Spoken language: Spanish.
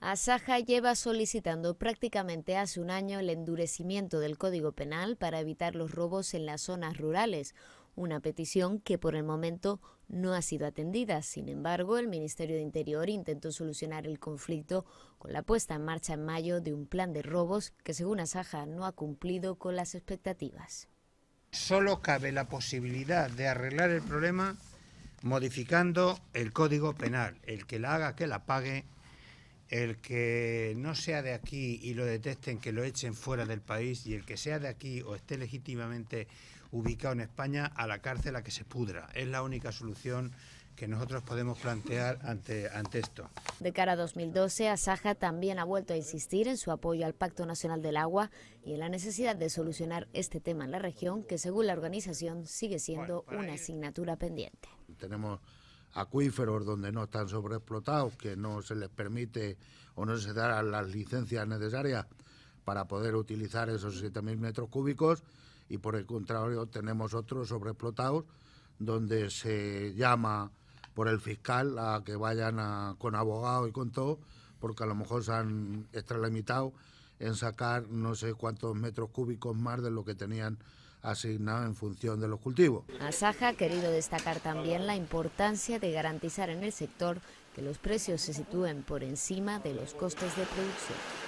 Asaja lleva solicitando prácticamente hace un año el endurecimiento del Código Penal para evitar los robos en las zonas rurales, una petición que por el momento no ha sido atendida. Sin embargo, el Ministerio de Interior intentó solucionar el conflicto con la puesta en marcha en mayo de un plan de robos que, según Asaja, no ha cumplido con las expectativas. Solo cabe la posibilidad de arreglar el problema modificando el Código Penal. El que la haga, que la pague el que no sea de aquí y lo detecten, que lo echen fuera del país, y el que sea de aquí o esté legítimamente ubicado en España, a la cárcel a que se pudra. Es la única solución que nosotros podemos plantear ante, ante esto. De cara a 2012, Asaja también ha vuelto a insistir en su apoyo al Pacto Nacional del Agua y en la necesidad de solucionar este tema en la región, que según la organización sigue siendo una asignatura pendiente. Tenemos acuíferos donde no están sobreexplotados, que no se les permite o no se dan las licencias necesarias para poder utilizar esos 7.000 metros cúbicos y por el contrario tenemos otros sobreexplotados donde se llama por el fiscal a que vayan con abogado y con todo, porque a lo mejor se han extralimitado en sacar no sé cuántos metros cúbicos más de lo que tenían asignado en función de los cultivos. Asaja ha querido destacar también la importancia de garantizar en el sector que los precios se sitúen por encima de los costes de producción.